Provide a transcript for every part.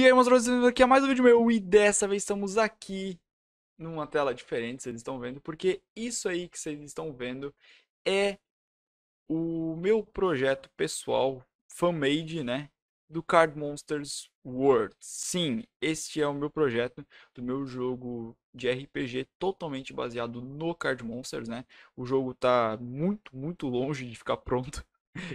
E aí, meus brothers, aqui é mais um vídeo meu. E dessa vez estamos aqui numa tela diferente, vocês estão vendo, porque isso aí que vocês estão vendo é o meu projeto pessoal, fan-made, né? Do Card Monsters World. Sim, este é o meu projeto do meu jogo de RPG totalmente baseado no Card Monsters, né? O jogo tá muito, muito longe de ficar pronto.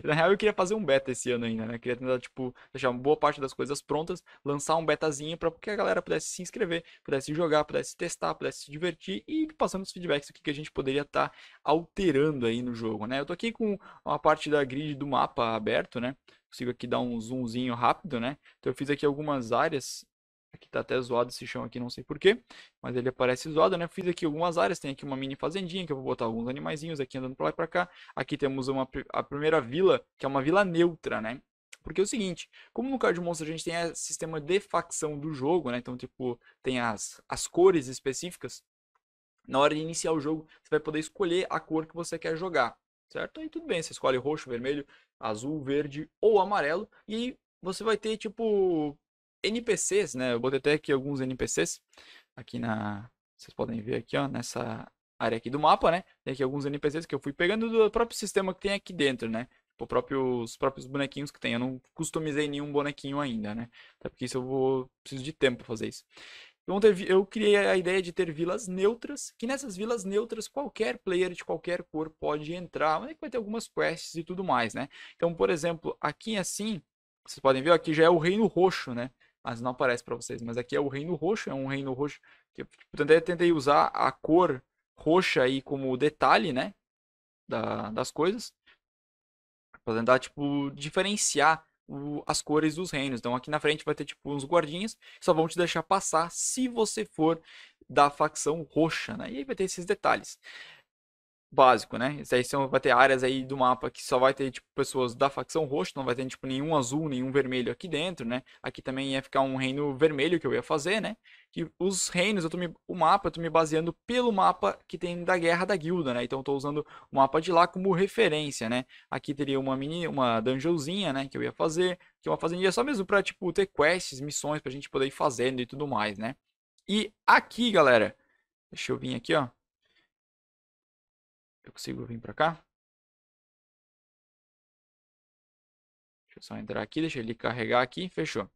Na real, eu queria fazer um beta esse ano ainda, né? queria tentar, tipo, deixar uma boa parte das coisas prontas, lançar um betazinho pra que a galera pudesse se inscrever, pudesse jogar, pudesse testar, pudesse se divertir e passando os feedbacks do que a gente poderia estar tá alterando aí no jogo, né? Eu tô aqui com uma parte da grid do mapa aberto, né? Consigo aqui dar um zoomzinho rápido, né? Então eu fiz aqui algumas áreas Aqui tá até zoado esse chão aqui, não sei porquê, mas ele aparece zoado, né? Fiz aqui algumas áreas, tem aqui uma mini fazendinha, que eu vou botar alguns animaizinhos aqui andando pra lá e pra cá. Aqui temos uma, a primeira vila, que é uma vila neutra, né? Porque é o seguinte, como no Card Monster a gente tem esse sistema de facção do jogo, né? Então, tipo, tem as, as cores específicas. Na hora de iniciar o jogo, você vai poder escolher a cor que você quer jogar, certo? Aí tudo bem, você escolhe roxo, vermelho, azul, verde ou amarelo. E aí você vai ter, tipo, NPCs, né? Eu botei até aqui alguns NPCs aqui na, vocês podem ver aqui, ó, nessa área aqui do mapa, né? Tem aqui alguns NPCs que eu fui pegando do próprio sistema que tem aqui dentro, né? Tipo, próprio, os próprios bonequinhos que tem. Eu não customizei nenhum bonequinho ainda, né? Até porque isso eu vou preciso de tempo para fazer isso. Então, eu criei a ideia de ter vilas neutras, que nessas vilas neutras qualquer player de qualquer cor pode entrar, mas é vai ter algumas quests e tudo mais, né? Então, por exemplo, aqui assim, vocês podem ver, aqui já é o Reino Roxo, né? mas não aparece para vocês. Mas aqui é o reino roxo, é um reino roxo. Que eu tipo, tentei, tentei usar a cor roxa aí como detalhe, né? Da, das coisas. Pra tentar, tipo, diferenciar o, as cores dos reinos. Então aqui na frente vai ter, tipo, uns guardinhas que só vão te deixar passar se você for da facção roxa, né? E aí vai ter esses detalhes básico, né? Isso aí vai ter áreas aí do mapa que só vai ter, tipo, pessoas da facção roxa, não vai ter, tipo, nenhum azul, nenhum vermelho aqui dentro, né? Aqui também ia ficar um reino vermelho que eu ia fazer, né? E os reinos, eu tô me, o mapa, eu tô me baseando pelo mapa que tem da Guerra da Guilda, né? Então eu tô usando o mapa de lá como referência, né? Aqui teria uma mini, uma dungeonzinha, né? Que eu ia fazer, que é uma fazendinha só mesmo pra, tipo, ter quests, missões pra gente poder ir fazendo e tudo mais, né? E aqui, galera, deixa eu vir aqui, ó. Eu consigo vir para cá? Deixa eu só entrar aqui, deixa ele carregar aqui, fechou.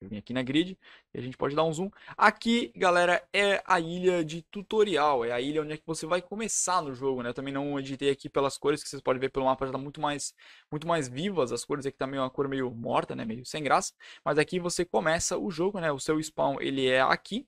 Eu vim aqui na grid e a gente pode dar um zoom. Aqui, galera, é a ilha de tutorial. É a ilha onde é que você vai começar no jogo, né? Eu também não editei aqui pelas cores, que vocês podem ver pelo mapa, já tá muito mais, muito mais vivas. As cores aqui também tá é uma cor meio morta, né? Meio sem graça. Mas aqui você começa o jogo, né? O seu spawn, ele é aqui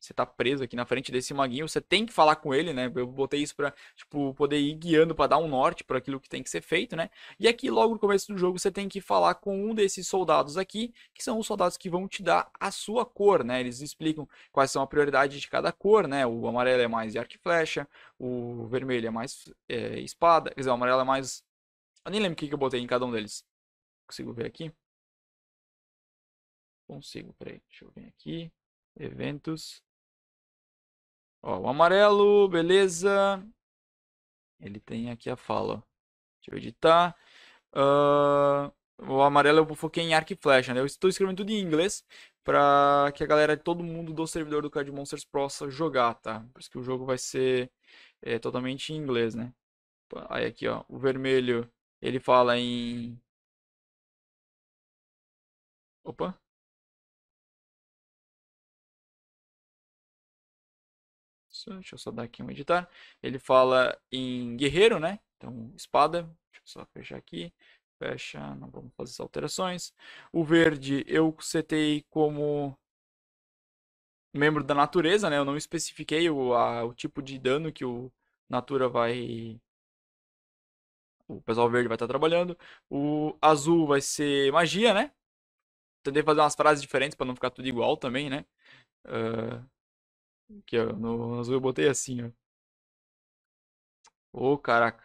você tá preso aqui na frente desse maguinho, você tem que falar com ele, né? Eu botei isso pra, tipo, poder ir guiando para dar um norte para aquilo que tem que ser feito, né? E aqui, logo no começo do jogo, você tem que falar com um desses soldados aqui, que são os soldados que vão te dar a sua cor, né? Eles explicam quais são a prioridade de cada cor, né? O amarelo é mais arco e flecha, o vermelho é mais é, espada, quer dizer, o amarelo é mais... Eu nem lembro o que, que eu botei em cada um deles. Consigo ver aqui? Consigo, peraí, deixa eu vir aqui eventos. Ó, o amarelo, beleza. Ele tem aqui a fala. Deixa eu editar. Uh, o amarelo eu foquei em arco e flecha, né? Eu estou escrevendo tudo em inglês para que a galera, todo mundo do servidor do Card Monsters possa jogar, tá? Por isso que o jogo vai ser é, totalmente em inglês, né? Aí aqui, ó, o vermelho, ele fala em... Opa! isso. Deixa eu só dar aqui um editar. Ele fala em guerreiro, né? Então, espada. Deixa eu só fechar aqui. Fecha, não vamos fazer as alterações. O verde eu setei como membro da natureza, né? Eu não especifiquei o, a, o tipo de dano que o Natura vai o pessoal verde vai estar tá trabalhando. O azul vai ser magia, né? Tentei fazer umas frases diferentes para não ficar tudo igual também, né? Uh, Aqui, ó. No azul eu botei assim, ó. Ô, oh, caraca.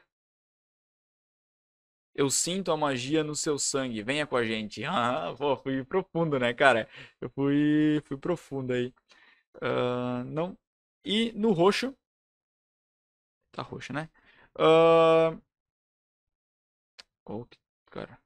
Eu sinto a magia no seu sangue. Venha com a gente. Ah, pô, fui profundo, né, cara? Eu fui, fui profundo aí. Uh, não. E no roxo. Tá roxo, né? Uh... Qual que. Cara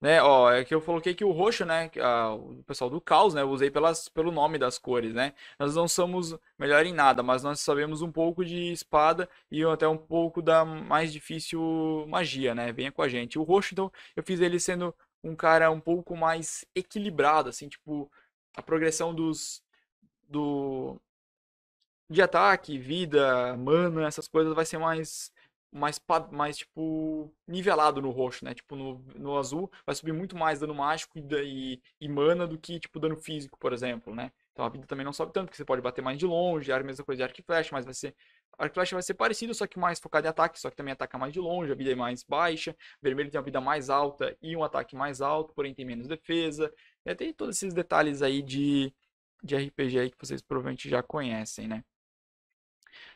né? Ó, é que eu coloquei que o roxo, né? A, ah, o pessoal do caos, né? Eu usei pelas, pelo nome das cores, né? Nós não somos melhor em nada, mas nós sabemos um pouco de espada e até um pouco da mais difícil magia, né? Venha com a gente. O roxo, então, eu fiz ele sendo um cara um pouco mais equilibrado, assim, tipo, a progressão dos. do. de ataque, vida, mana, essas coisas vai ser mais mais, mais tipo, nivelado no roxo, né? Tipo, no, no azul vai subir muito mais dano mágico e, e, e mana do que, tipo, dano físico, por exemplo, né? Então a vida também não sobe tanto, porque você pode bater mais de longe, a mesma coisa de arco e flecha, mas vai ser... Arco e flecha vai ser parecido, só que mais focado em ataque, só que também ataca mais de longe, a vida é mais baixa, vermelho tem uma vida mais alta e um ataque mais alto, porém tem menos defesa, E é, Tem todos esses detalhes aí de, de RPG aí que vocês provavelmente já conhecem, né?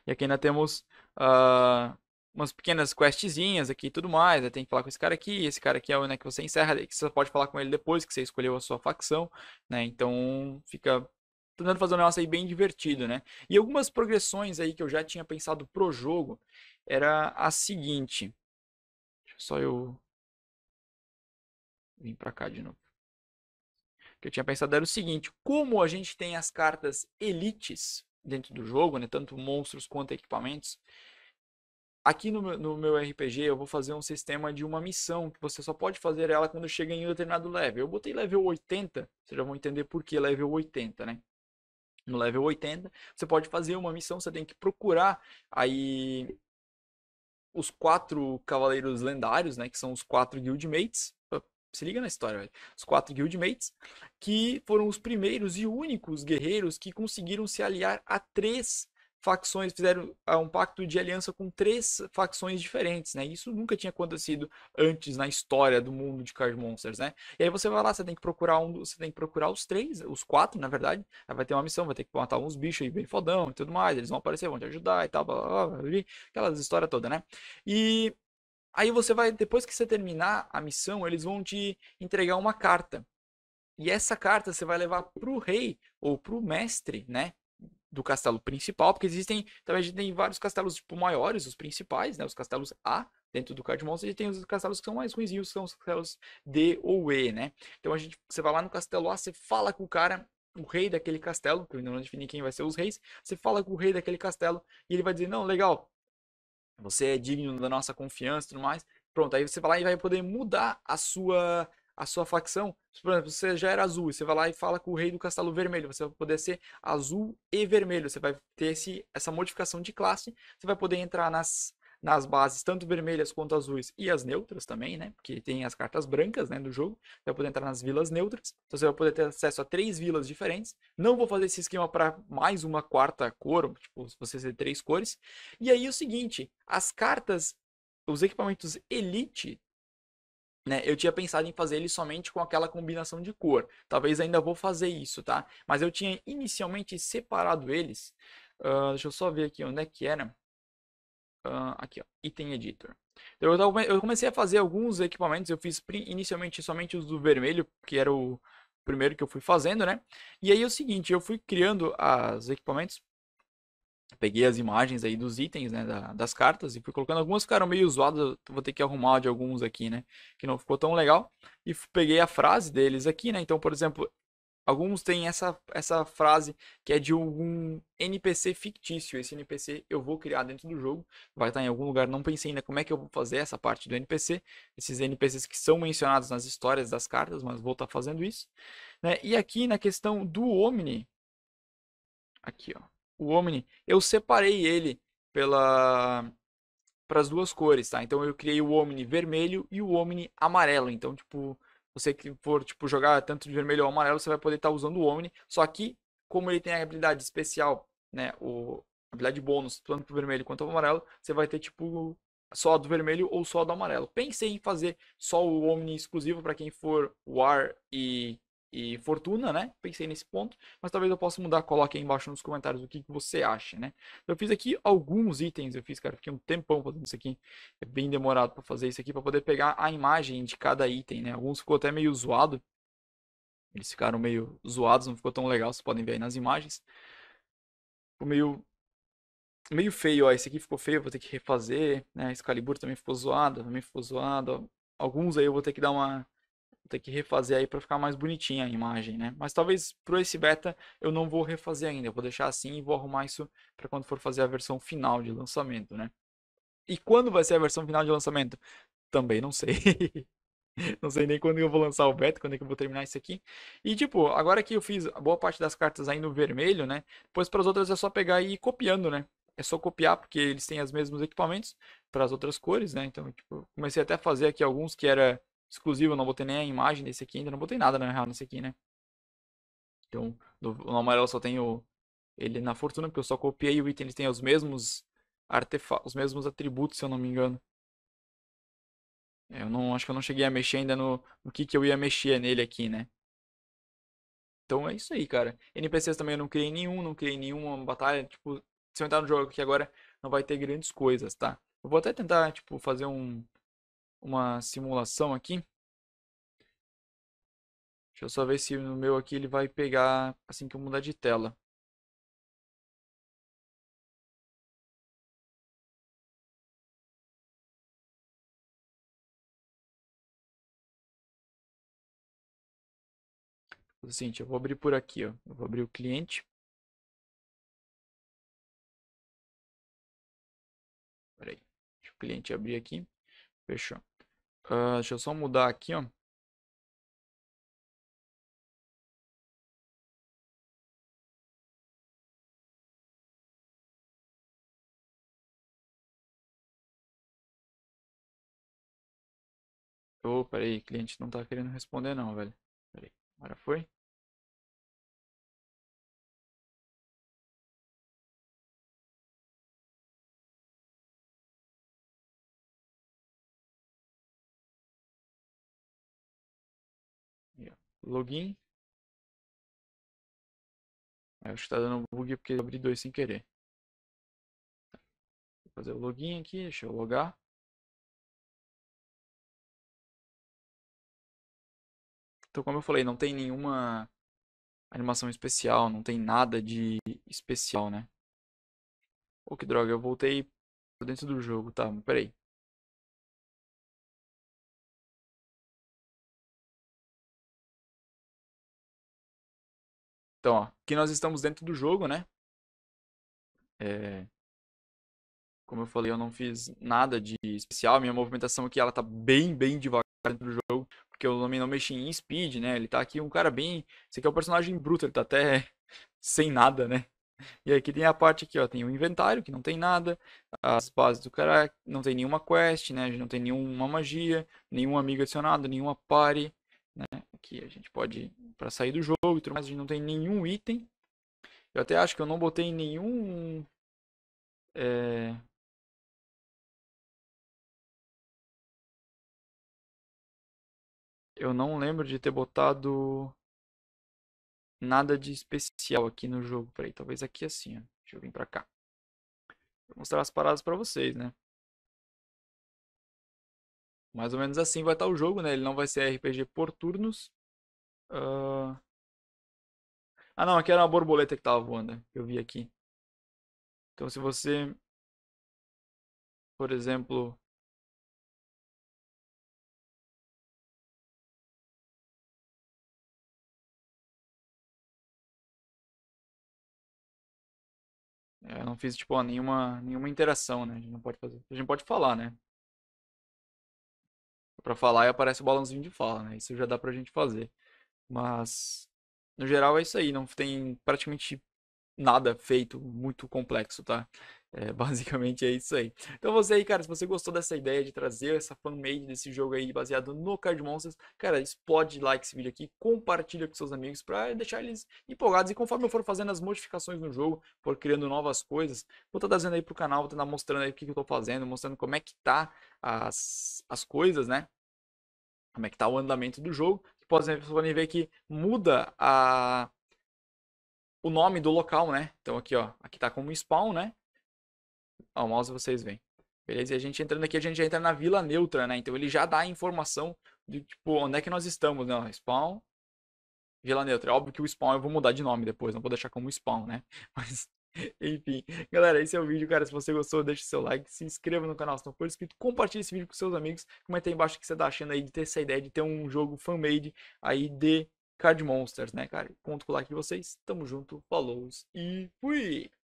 E aqui ainda temos... Uh umas pequenas questzinhas aqui e tudo mais. Né? Tem que falar com esse cara aqui, esse cara aqui é o né, que você encerra, que você pode falar com ele depois que você escolheu a sua facção, né? Então fica tentando fazer um negócio aí bem divertido, né? E algumas progressões aí que eu já tinha pensado pro jogo era a seguinte. Deixa eu só eu vim para cá de novo. O que eu tinha pensado era o seguinte, como a gente tem as cartas elites dentro do jogo, né, tanto monstros quanto equipamentos, Aqui no meu, no meu RPG eu vou fazer um sistema de uma missão, que você só pode fazer ela quando chega em um determinado level. Eu botei level 80, vocês já vão entender por que level 80, né? No level 80, você pode fazer uma missão, você tem que procurar aí os quatro cavaleiros lendários, né? Que são os quatro guildmates. Se liga na história, velho. Os quatro guildmates, que foram os primeiros e únicos guerreiros que conseguiram se aliar a três facções fizeram ah, um pacto de aliança com três facções diferentes, né? Isso nunca tinha acontecido antes na história do mundo de Card Monsters, né? E aí você vai lá, você tem que procurar um, você tem que procurar os três, os quatro, na verdade. Aí vai ter uma missão, vai ter que matar uns bichos aí bem fodão e tudo mais, eles vão aparecer, vão te ajudar e tal, blá, blá, blá, blá aquelas histórias toda, né? E aí você vai depois que você terminar a missão, eles vão te entregar uma carta. E essa carta você vai levar pro rei ou pro mestre, né? do castelo principal, porque existem, também a gente tem vários castelos tipo maiores, os principais, né, os castelos A dentro do Card Monster, e tem os castelos que são mais ruins, os são os castelos D ou E, né? Então a gente, você vai lá no castelo A, você fala com o cara, o rei daquele castelo, que eu ainda não defini quem vai ser os reis, você fala com o rei daquele castelo e ele vai dizer: "Não, legal. Você é digno da nossa confiança e tudo mais". Pronto, aí você vai lá e vai poder mudar a sua a sua facção, por exemplo, você já era azul, você vai lá e fala com o rei do castelo vermelho, você vai poder ser azul e vermelho, você vai ter esse, essa modificação de classe, você vai poder entrar nas, nas bases, tanto vermelhas quanto azuis, e as neutras também, né, porque tem as cartas brancas, né, do jogo, você vai poder entrar nas vilas neutras, então você vai poder ter acesso a três vilas diferentes, não vou fazer esse esquema para mais uma quarta cor, tipo, se você ter três cores, e aí é o seguinte, as cartas os equipamentos Elite né, eu tinha pensado em fazer ele somente com aquela combinação de cor. Talvez ainda vou fazer isso, tá? Mas eu tinha inicialmente separado eles. Uh, deixa eu só ver aqui onde é que era. Uh, aqui, ó, item editor. Então, eu comecei a fazer alguns equipamentos. Eu fiz inicialmente somente os do vermelho, que era o primeiro que eu fui fazendo, né? E aí é o seguinte, eu fui criando os equipamentos peguei as imagens aí dos itens, né, da, das cartas e fui colocando. Algumas ficaram meio zoadas, vou ter que arrumar de alguns aqui, né, que não ficou tão legal. E peguei a frase deles aqui, né, então, por exemplo, alguns têm essa, essa frase que é de algum NPC fictício. Esse NPC eu vou criar dentro do jogo, vai estar em algum lugar, não pensei ainda como é que eu vou fazer essa parte do NPC. Esses NPCs que são mencionados nas histórias das cartas, mas vou estar fazendo isso. Né, e aqui na questão do Omni, aqui, ó o Omni, eu separei ele pela para as duas cores, tá? Então eu criei o Omni vermelho e o Omni amarelo. Então, tipo, você que for tipo jogar tanto de vermelho ou amarelo, você vai poder estar tá usando o Omni. Só que como ele tem a habilidade especial, né, o habilidade bônus, tanto pro vermelho quanto ao amarelo, você vai ter tipo só do vermelho ou só do amarelo. Pensei em fazer só o Omni exclusivo para quem for War e e fortuna, né? Pensei nesse ponto, mas talvez eu possa mudar. Coloque aí embaixo nos comentários o que, que você acha, né? Eu fiz aqui alguns itens, eu fiz, cara, fiquei um tempão fazendo isso aqui. É bem demorado para fazer isso aqui, para poder pegar a imagem de cada item, né? Alguns ficou até meio zoado. Eles ficaram meio zoados, não ficou tão legal, vocês podem ver aí nas imagens. Ficou meio meio feio, ó, esse aqui ficou feio, vou ter que refazer, né? calibur também ficou zoado, também ficou zoado. Ó. Alguns aí eu vou ter que dar uma ter que refazer aí para ficar mais bonitinha a imagem, né? Mas talvez para esse beta eu não vou refazer ainda, eu vou deixar assim e vou arrumar isso para quando for fazer a versão final de lançamento, né? E quando vai ser a versão final de lançamento? Também não sei. não sei nem quando eu vou lançar o beta, quando é que eu vou terminar isso aqui. E tipo, agora que eu fiz a boa parte das cartas aí no vermelho, né? Depois para as outras é só pegar e ir copiando, né? é só copiar porque eles têm os mesmos equipamentos para as outras cores, né? Então, tipo, comecei até a fazer aqui alguns que era exclusivo, não botei nem a imagem desse aqui ainda, não botei nada na real nesse aqui, né? Então, no, no amarelo eu só tenho ele na fortuna, porque eu só copiei o item, ele tem os mesmos artefatos, os mesmos atributos, se eu não me engano. É, eu não acho que eu não cheguei a mexer ainda no, no que, que eu ia mexer nele aqui, né? Então é isso aí, cara. NPCs também eu não criei nenhum, não criei nenhuma batalha. Tipo, se eu entrar no jogo aqui agora, não vai ter grandes coisas, tá? Eu vou até tentar, tipo, fazer um, uma simulação aqui. Deixa eu só ver se no meu aqui ele vai pegar assim que eu mudar de tela. seguinte, eu vou abrir por aqui, ó. Eu vou abrir o cliente. Peraí, deixa o cliente abrir aqui. Fechou. Uh, deixa eu só mudar aqui, ó. Ô, oh, peraí, cliente não tá querendo responder não, velho. Peraí, agora foi? Login. Eu acho que tá dando bug porque eu abri dois sem querer. Vou fazer o login aqui, deixa eu logar. Então, como eu falei, não tem nenhuma animação especial, não tem nada de especial, né? Pô, oh, que droga, eu voltei pra dentro do jogo, tá, mas peraí. Então, ó, aqui nós estamos dentro do jogo, né? É... Como eu falei, eu não fiz nada de especial. Minha movimentação aqui, ela tá bem, bem devagar dentro do jogo. Porque eu também não mexi em speed, né? Ele tá aqui um cara bem... Esse aqui é o um personagem bruto, ele tá até sem nada, né? E aqui tem a parte aqui, ó, tem o inventário, que não tem nada, as bases do cara, não tem nenhuma quest, né, não tem nenhuma magia, nenhum amigo adicionado, nenhuma party, que a gente pode para sair do jogo e tudo mais, a gente não tem nenhum item. Eu até acho que eu não botei nenhum é... Eu não lembro de ter botado nada de especial aqui no jogo. Peraí, talvez aqui assim, ó. Deixa eu vir pra cá. Vou mostrar as paradas pra vocês, né? Mais ou menos assim vai estar o jogo, né? Ele não vai ser RPG por turnos. Uh... Ah não, aqui era uma borboleta que estava voando, né? eu vi aqui. Então se você, por exemplo... É, eu não fiz tipo nenhuma nenhuma interação, né? A gente não pode fazer. A gente pode falar, né? para falar e aparece o balãozinho de fala, né? Isso já dá pra gente fazer. Mas, no geral, é isso aí. Não tem praticamente nada feito muito complexo, tá? É, basicamente é isso aí. Então você aí, cara, se você gostou dessa ideia de trazer essa fanmade desse jogo aí baseado no Card Monsters, cara, explode like esse vídeo aqui, compartilha com seus amigos para deixar eles empolgados e conforme eu for fazendo as modificações no jogo, for criando novas coisas, vou estar tá trazendo aí pro canal, vou estar tá mostrando aí o que, que eu tô fazendo, mostrando como é que tá as, as coisas, né? Como é que tá o andamento do jogo. Por exemplo, vocês podem ver que muda a o nome do local, né? Então aqui, ó, aqui tá como spawn, né? Ó, o mouse vocês veem. Beleza? E a gente entrando aqui, a gente já entra na vila neutra, né? Então ele já dá a informação de, tipo, onde é que nós estamos, né? Spawn, vila neutra. É óbvio que o spawn eu vou mudar de nome depois, não vou deixar como spawn, né? Mas, enfim. Galera, esse é o vídeo, cara. Se você gostou, deixa o seu like, se inscreva no canal se não for inscrito, compartilhe esse vídeo com seus amigos, comenta aí embaixo o que você tá achando aí de ter essa ideia de ter um jogo fan-made aí de Card Monsters, né, cara? Conto com o like de vocês. Tamo junto, falou e fui!